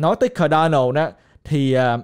nói tới Cardano đó thì à,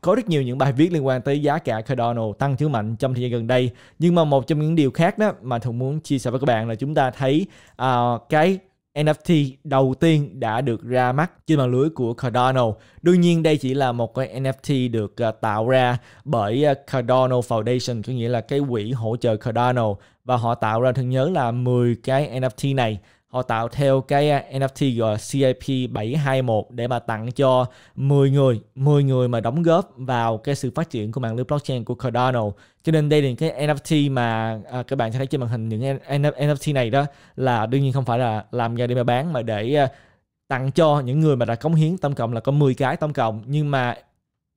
có rất nhiều những bài viết liên quan tới giá cả Cardano tăng trưởng mạnh trong thời gian gần đây nhưng mà một trong những điều khác đó mà thường muốn chia sẻ với các bạn là chúng ta thấy uh, cái NFT đầu tiên đã được ra mắt trên mạng lưới của Cardano. Đương nhiên đây chỉ là một cái NFT được à, tạo ra bởi Cardano Foundation, có nghĩa là cái quỹ hỗ trợ Cardano và họ tạo ra thương nhớ là 10 cái NFT này họ tạo theo cái à, NFT gọi CIP 721 để mà tặng cho 10 người, 10 người mà đóng góp vào cái sự phát triển của mạng lưới blockchain của Cardano. Cho nên đây là cái NFT mà à, các bạn sẽ thấy trên màn hình những NFT này đó là đương nhiên không phải là làm ra để mà bán mà để à, tặng cho những người mà đã cống hiến tổng cộng là có 10 cái tổng cộng nhưng mà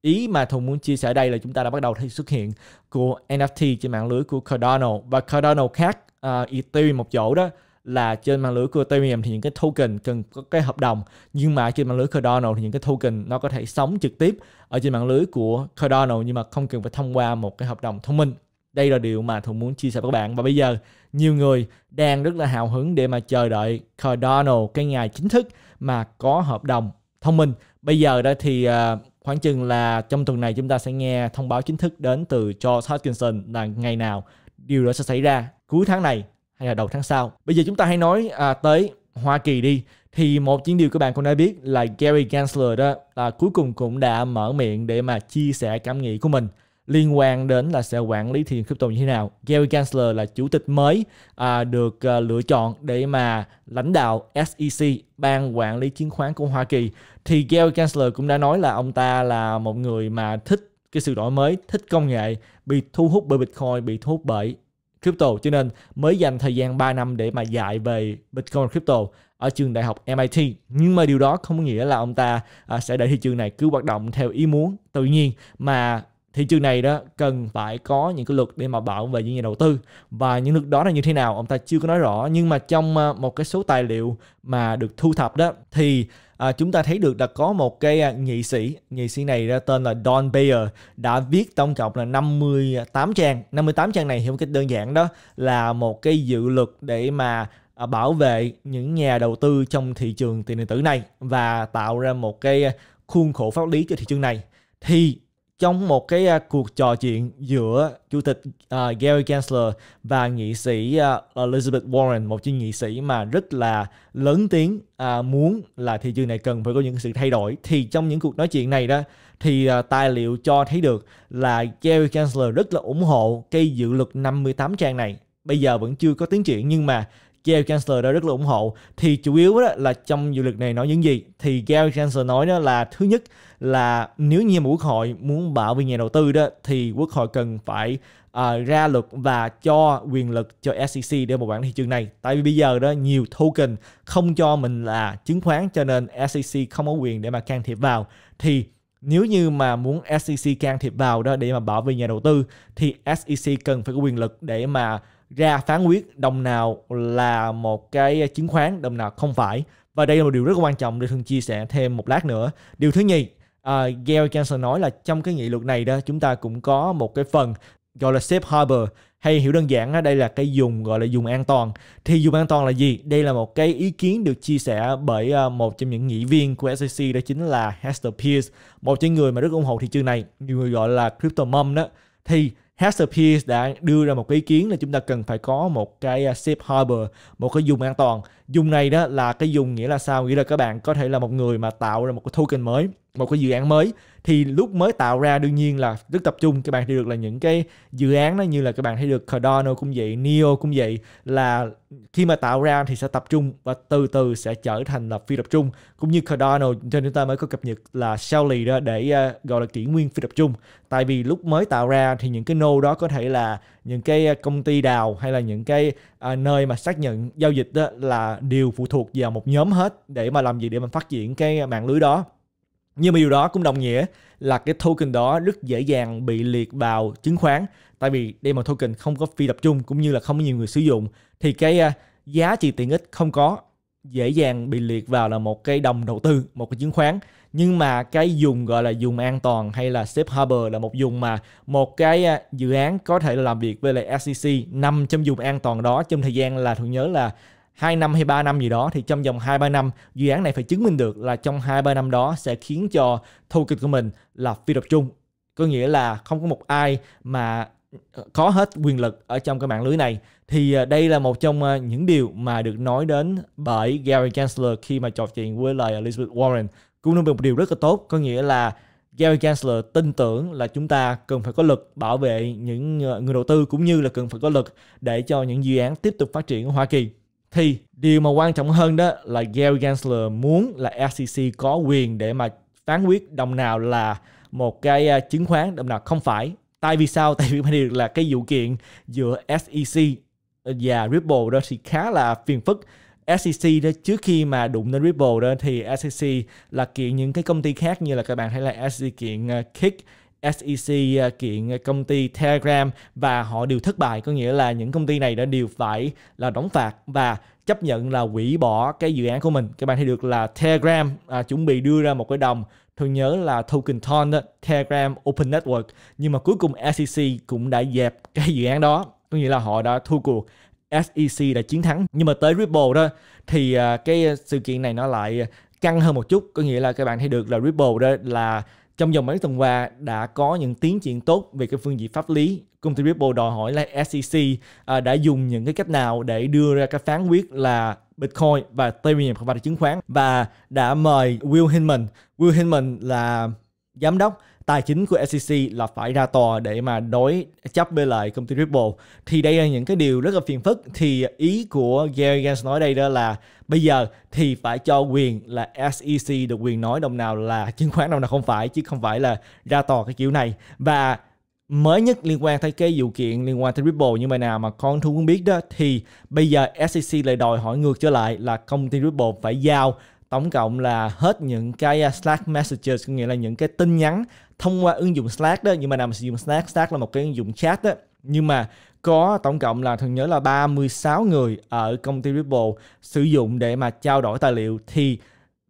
ý mà Thùng muốn chia sẻ đây là chúng ta đã bắt đầu thấy xuất hiện của NFT trên mạng lưới của Cardano và Cardano khác uh, Ethereum một chỗ đó là trên mạng lưới của Ethereum thì những cái token cần có cái hợp đồng nhưng mà trên mạng lưới Cardano thì những cái token nó có thể sống trực tiếp ở trên mạng lưới của Cardano nhưng mà không cần phải thông qua một cái hợp đồng thông minh đây là điều mà Thuận muốn chia sẻ với các bạn và bây giờ nhiều người đang rất là hào hứng để mà chờ đợi Cardano cái ngày chính thức mà có hợp đồng thông minh bây giờ đó thì à, khoảng chừng là trong tuần này chúng ta sẽ nghe thông báo chính thức đến từ George Hutchinson là ngày nào điều đó sẽ xảy ra cuối tháng này hay là đầu tháng sau. Bây giờ chúng ta hãy nói à, tới Hoa Kỳ đi thì một những điều các bạn cũng đã biết là Gary Gensler đó là cuối cùng cũng đã mở miệng để mà chia sẻ cảm nghĩ của mình liên quan đến là sẽ quản lý thị trường crypto như thế nào. Gary Gensler là chủ tịch mới à, được à, lựa chọn để mà lãnh đạo SEC, ban quản lý chứng khoán của Hoa Kỳ. Thì Gary Gensler cũng đã nói là ông ta là một người mà thích cái sự đổi mới, thích công nghệ, bị thu hút bởi Bitcoin, bị thu hút bởi crypto cho nên mới dành thời gian 3 năm để mà dạy về Bitcoin crypto ở trường đại học MIT nhưng mà điều đó không có nghĩa là ông ta à, sẽ để thị trường này cứ hoạt động theo ý muốn tự nhiên mà thị trường này đó cần phải có những cái luật để mà bảo vệ những nhà đầu tư và những luật đó là như thế nào ông ta chưa có nói rõ nhưng mà trong ờ, một cái số tài liệu mà được thu thập đó thì à, chúng ta thấy được là có một cái ờ, nghị sĩ nghị sĩ này ra tên là Don Bayer đã viết tổng cộng là 58 trang 58 trang này hiểu cách đơn giản đó là một cái dự luật để mà bảo vệ những nhà đầu tư trong thị trường tiền điện tử này và tạo ra một cái khuôn khổ pháp lý cho thị trường này thì trong một cái uh, cuộc trò chuyện giữa chủ tịch uh, Gary Gensler và nghị sĩ uh, Elizabeth Warren, một chuyên nghị sĩ mà rất là lớn tiếng uh, muốn là thị trường này cần phải có những sự thay đổi thì trong những cuộc nói chuyện này đó thì uh, tài liệu cho thấy được là Gary Gensler rất là ủng hộ cái dự luật 58 trang này. Bây giờ vẫn chưa có tiến triển nhưng mà Gary Chancellor đã rất là ủng hộ thì chủ yếu đó là trong dự luật này nói những gì thì Gary Chancellor nói đó là thứ nhất là nếu như mà quốc hội muốn bảo vệ nhà đầu tư đó thì quốc hội cần phải uh, ra luật và cho quyền lực cho SEC để một quản thị trường này. Tại vì bây giờ đó nhiều token không cho mình là chứng khoán cho nên SEC không có quyền để mà can thiệp vào. Thì nếu như mà muốn SEC can thiệp vào đó để mà bảo vệ nhà đầu tư thì SEC cần phải có quyền lực để mà ra phán quyết đồng nào là một cái chứng khoán, đồng nào không phải. Và đây là một điều rất quan trọng để Thương chia sẻ thêm một lát nữa. Điều thứ nhì, uh, Gail Chancellor nói là trong cái nghị luật này đó chúng ta cũng có một cái phần gọi là safe harbor hay hiểu đơn giản đây là cái dùng gọi là dùng an toàn thì dùng an toàn là gì đây là một cái ý kiến được chia sẻ bởi à, một trong những nghị viên của SEC đó chính là Hester Pierce một trong những người mà rất ủng hộ thị trường này nhiều người gọi là crypto mom đó thì Hasterpears đã đưa ra một cái ý kiến là chúng ta cần phải có một cái à, safe harbor, một cái vùng an toàn Dùng này đó là cái dùng nghĩa là sao? Nghĩa là các bạn có thể là một người mà tạo ra một cái token mới, một cái dự án mới thì lúc mới tạo ra đương nhiên là rất tập trung các bạn thấy được là những cái dự án nó như là các bạn thấy được Cardano cũng vậy, Neo cũng vậy là khi mà tạo ra thì sẽ tập trung và từ từ sẽ trở thành là phi tập trung cũng như Cardano cho chúng ta mới có cập nhật là Shelly đó để uh, gọi là kỷ nguyên phi tập trung tại vì lúc mới tạo ra thì những cái Nô đó có thể là những cái ờ, công ty đào hay là những cái à, nơi mà xác nhận giao dịch đó là đều phụ thuộc vào một nhóm hết để mà làm gì để mình phát triển cái mạng lưới đó nhưng mà điều đó cũng đồng nghĩa là cái token đó rất dễ dàng bị liệt vào chứng khoán tại vì đây mà token không có phi tập trung cũng như là không có nhiều người sử dụng thì cái à, giá trị tiện ích không có dễ dàng bị liệt vào là một cái đồng đầu tư một cái chứng khoán nhưng mà cái dùng gọi là dùng an toàn hay là safe harbor là một dùng mà một cái à, dự án có thể làm việc với lại SEC nằm trong dùng an toàn đó trong thời gian là tôi nhớ là 2 năm hay 3 năm gì đó thì trong vòng 2-3 năm dự án này phải chứng minh được là trong 2-3 năm đó sẽ khiến cho thu kịch của mình là phi tập trung có nghĩa là không có một ai mà ờ, có hết quyền lực ở trong cái mạng lưới này thì à, đây là một trong à, những điều mà được nói đến bởi Gary Gensler khi mà trò chuyện với lại Elizabeth Warren cũng là một điều rất là tốt có nghĩa là Gary Gensler tin tưởng là chúng ta cần phải có lực bảo vệ những ờ, người đầu tư cũng như là cần phải có lực để cho những dự án tiếp tục phát triển ở Hoa Kỳ. Thì điều mà quan trọng hơn đó là Gary Gensler muốn là SEC có quyền để mà phán quyết đồng nào là một cái ờ, chứng khoán, đồng nào không phải. Tại vì sao? Tại vì điều là cái vụ kiện giữa SEC và Ripple đó thì khá là phiền phức SEC đó trước khi mà đụng đến Ripple đó thì SEC là kiện những cái công ty khác như là các bạn thấy là SEC kiện ờ, Kick SEC ờ, kiện ờ, công ty Telegram và họ đều thất bại có nghĩa là những công ty này đã đều phải là đóng phạt và chấp nhận là hủy bỏ cái dự án của mình các bạn thấy được là Telegram à, chuẩn bị đưa ra một cái đồng tôi nhớ là token Ton đó, Telegram Open Network nhưng mà cuối cùng SEC cũng đã dẹp cái dự án đó có nghĩa là họ đã thua cuộc SEC đã chiến thắng nhưng mà tới Ripple đó thì à, cái sự kiện này nó lại căng hơn một chút có nghĩa là các bạn thấy được là Ripple đó là trong vòng mấy tuần qua đã có những tiến triển tốt về cái phương diện pháp lý công ty Ripple đòi hỏi là SEC à, đã dùng những cái cách nào để đưa ra cái phán quyết là Bitcoin và Ethereum không phải là chứng khoán và đã mời Will Hinman Will Hinman là giám đốc tài chính của SEC là phải ra tòa để mà đối chấp với lại công ty Ripple thì đây là những cái điều rất là phiền phức thì ý của Gary Gens nói đây đó là bây giờ thì phải cho quyền là SEC được quyền nói đồng nào là chứng khoán đồng nào không phải chứ không phải là ra tòa cái kiểu này và mới nhất liên quan tới cái vụ kiện liên quan tới Ripple như vậy nào mà con thú muốn biết đó thì bây giờ SEC lại đòi hỏi ngược trở lại là công ty Ripple phải giao tổng cộng là hết những cái à, Slack messages có nghĩa là những cái tin nhắn thông qua ứng dụng Slack đó nhưng mà nào mà sử dụng Slack Slack là một cái ứng dụng chat đó nhưng mà có tổng cộng là thường nhớ là 36 người ở công ty Ripple sử dụng để mà trao đổi tài liệu thì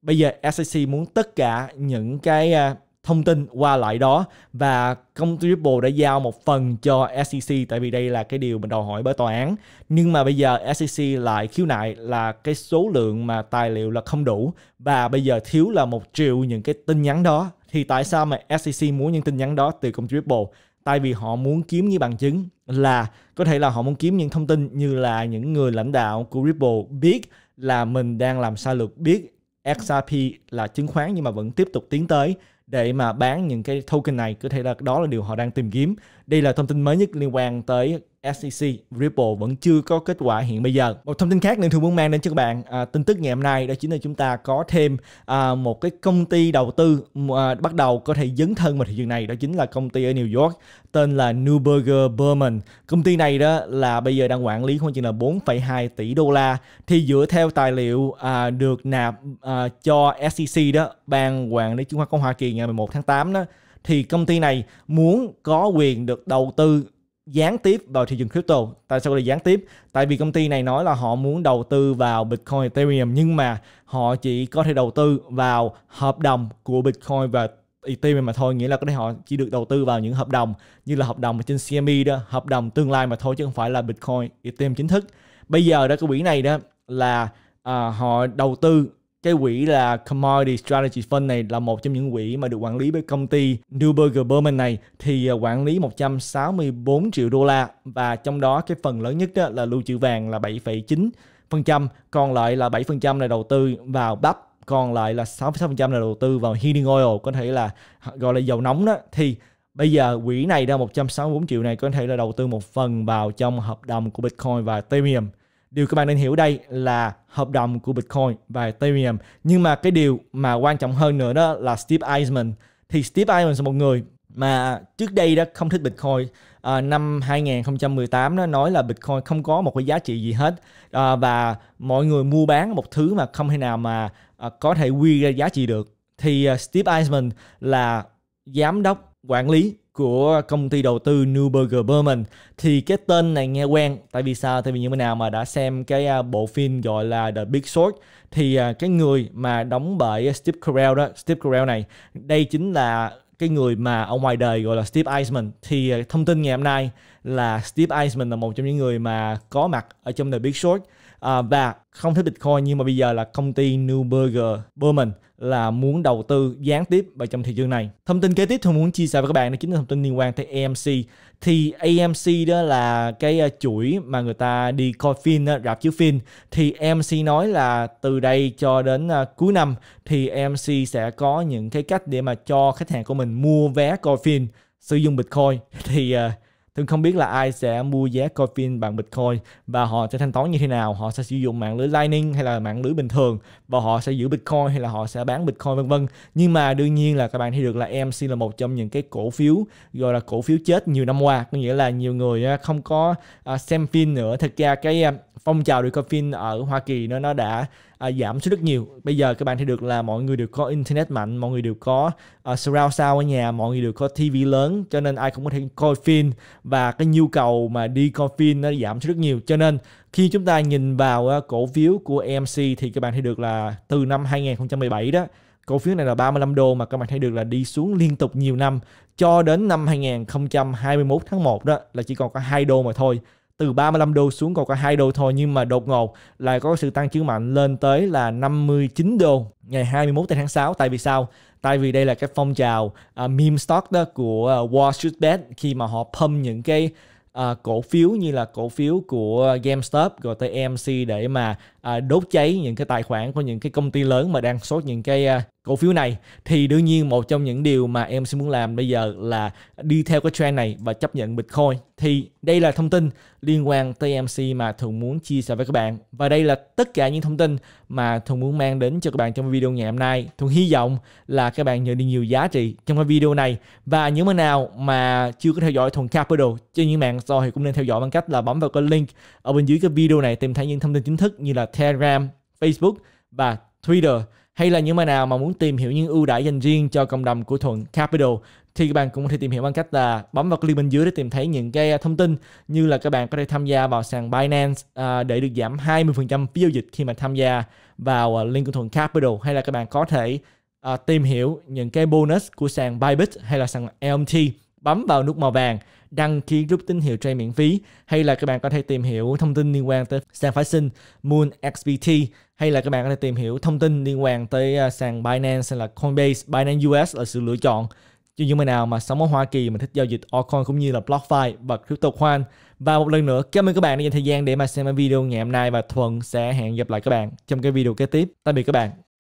bây giờ SEC muốn tất cả những cái à, thông tin qua lại đó và công ty Ripple đã giao một phần cho SEC tại vì đây là cái điều mình đòi hỏi bởi tòa án nhưng mà bây giờ SEC lại khiếu nại là cái số lượng mà tài liệu là không đủ và bây giờ thiếu là một triệu những cái tin nhắn đó thì tại sao mà SEC muốn những tin nhắn đó từ công ty Ripple tại vì họ muốn kiếm như bằng chứng là có thể là họ muốn kiếm những thông tin như là những người lãnh đạo của Ripple biết là mình đang làm sai luật biết XRP là chứng khoán nhưng mà vẫn tiếp tục tiến tới để mà bán những cái token này có thể là đó là điều họ đang tìm kiếm đây là thông tin mới nhất liên quan tới SEC, Ripple vẫn chưa có kết quả hiện bây giờ. Một thông tin khác nữa thường muốn mang đến cho các bạn à, tin tức ngày hôm nay đó chính là chúng ta có thêm à, một cái công ty đầu tư à, bắt đầu có thể dấn thân vào thị trường này đó chính là công ty ở New York tên là Newberger Berman. Công ty này đó là bây giờ đang quản lý khoảng chừng là 4,2 tỷ đô la thì dựa theo tài liệu à, được nạp à, cho SEC đó ban quản lý chứng khoán của Hoa Kỳ ngày 11 tháng 8 đó thì công ty này muốn có quyền được đầu tư gián tiếp vào thị trường crypto. Tại sao gọi là gián tiếp? Tại vì công ty này nói là họ muốn đầu tư vào Bitcoin Ethereum nhưng mà họ chỉ có thể đầu tư vào hợp đồng của Bitcoin và Ethereum mà thôi, nghĩa là có thể họ chỉ được đầu tư vào những hợp đồng như là hợp đồng trên CME đó, hợp đồng tương lai mà thôi chứ không phải là Bitcoin Ethereum chính thức. Bây giờ đó cái quỹ này đó là à, họ đầu tư cái quỹ là Commodity Strategy Fund này là một trong những quỹ mà được quản lý bởi công ty Neuberger Berman này thì à, quản lý 164 triệu đô la và trong đó cái phần lớn nhất đó là lưu trữ vàng là 7,9%, còn lại là 7% là đầu tư vào bắp còn lại là 6,6% là đầu tư vào heating oil có thể là gọi là dầu nóng đó thì bây giờ quỹ này ra 164 triệu này có thể là đầu tư một phần vào trong hợp đồng của Bitcoin và Ethereum điều các bạn nên hiểu đây là hợp đồng của Bitcoin và Ethereum nhưng mà cái điều mà quan trọng hơn nữa đó là Steve Eisman thì Steve Eisman là một người mà trước đây đó không thích Bitcoin à, năm 2018 nó nói là Bitcoin không có một cái giá trị gì hết à, và mọi người mua bán một thứ mà không thể nào mà à, có thể quy ra giá trị được thì à, Steve Eisman là giám đốc quản lý của công ty đầu tư Neuberger Berman thì cái tên này nghe quen tại vì sao tại vì những bữa nào mà đã xem cái à, bộ phim gọi là The Big Short thì à, cái người mà đóng bởi Steve Carell đó Steve Carell này đây chính là cái người mà ở ngoài đời gọi là Steve Eisman thì à, thông tin ngày hôm nay là Steve Eisman là một trong những người mà có mặt ở trong The Big Short Ờ, và không theo Bitcoin nhưng mà bây giờ là công ty New Burger Berman là muốn đầu tư gián tiếp vào trong thị trường này. Thông tin kế tiếp tôi muốn chia sẻ với các bạn đó chính là thông tin liên quan tới AMC. Thì AMC đó là cái ờ, chuỗi mà người ta đi coi phim, rạp chiếu phim. Thì AMC nói là từ đây cho đến ờ, cuối năm thì AMC sẽ có những cái cách để mà cho khách hàng của mình mua vé coi phim sử dụng Bitcoin. Thì uh, Tôi không biết là ai sẽ mua giá coin bằng Bitcoin và họ sẽ thanh toán như thế nào, họ sẽ sử dụng mạng lưới Lightning hay là mạng lưới bình thường và họ sẽ giữ Bitcoin hay là họ sẽ bán Bitcoin vân vân. Nhưng mà đương nhiên là các bạn thấy được là mc là một trong những cái cổ phiếu gọi là cổ phiếu chết nhiều năm qua, có nghĩa là nhiều người à, không có à, xem phim nữa. thực ra cái à, phong trào recoffin ở Hoa Kỳ nó nó đã à, giảm xuống rất nhiều. Bây giờ các bạn thấy được là mọi người đều có internet mạnh, mọi người đều có uh, surround sound ở nhà, mọi người đều có TV lớn cho nên ai cũng có thể coi phim và cái nhu cầu mà đi coi phim nó giảm xuống rất nhiều. Cho nên khi chúng ta nhìn vào uh, cổ phiếu của AMC thì các bạn thấy được là từ năm 2017 đó cổ phiếu này là 35 đô mà các bạn thấy được là đi xuống liên tục nhiều năm cho đến năm 2021 tháng 1 đó là chỉ còn có 2 đô mà thôi từ 35 đô xuống còn có 2 đô thôi nhưng mà đột ngột lại có sự tăng trưởng mạnh lên tới là 59 đô ngày 21 tháng 6 tại vì sao? Tại vì đây là cái phong trào uh, meme stock đó của uh, Wall Street Bet khi mà họ pump những cái à, cổ phiếu như là cổ phiếu của GameStop rồi tới AMC để mà à, đốt cháy những cái tài khoản của những cái công ty lớn mà đang sốt những cái à, cổ phiếu này thì đương nhiên một trong những điều mà em sẽ muốn làm bây giờ là đi theo cái trend này và chấp nhận Bitcoin thì đây là thông tin liên quan tới MC mà thường muốn chia sẻ với các bạn và đây là tất cả những thông tin mà thường muốn mang đến cho các bạn trong video ngày hôm nay thường hy vọng là các bạn nhận được nhiều giá trị trong cái video này và những bạn nào mà chưa có theo dõi Thuận Capital trên những mạng xã thì cũng nên theo dõi bằng cách là bấm vào cái link ở bên dưới cái video này tìm thấy những thông tin chính thức như là Telegram, Facebook và Twitter hay là những bạn nào mà muốn tìm hiểu những ưu đãi dành riêng cho cộng đồng của Thuận Capital thì các bạn cũng có thể tìm hiểu bằng cách là bấm vào cái link bên dưới để tìm thấy những cái à, thông tin như là các bạn có thể tham gia vào sàn Binance à, để được giảm 20% phí giao dịch khi mà tham gia vào à, link của Thuận Capital hay là các bạn có thể à, tìm hiểu những cái bonus của sàn Bybit hay là sàn LMT bấm vào nút màu vàng đăng ký rút tín hiệu trade miễn phí hay là các bạn có thể tìm hiểu thông tin liên quan tới sàn phái sinh Moon XBT hay là các bạn có thể tìm hiểu thông tin liên quan tới à, sàn Binance hay là Coinbase, Binance US là sự lựa chọn cho những người nào mà sống ở Hoa Kỳ mà thích giao dịch altcoin cũng như là BlockFi và CryptoCoin. Và một lần nữa, cảm ơn các bạn đã dành thời gian để mà xem video ngày hôm nay và Thuận sẽ hẹn gặp lại các bạn trong cái video kế tiếp. Tạm biệt các bạn.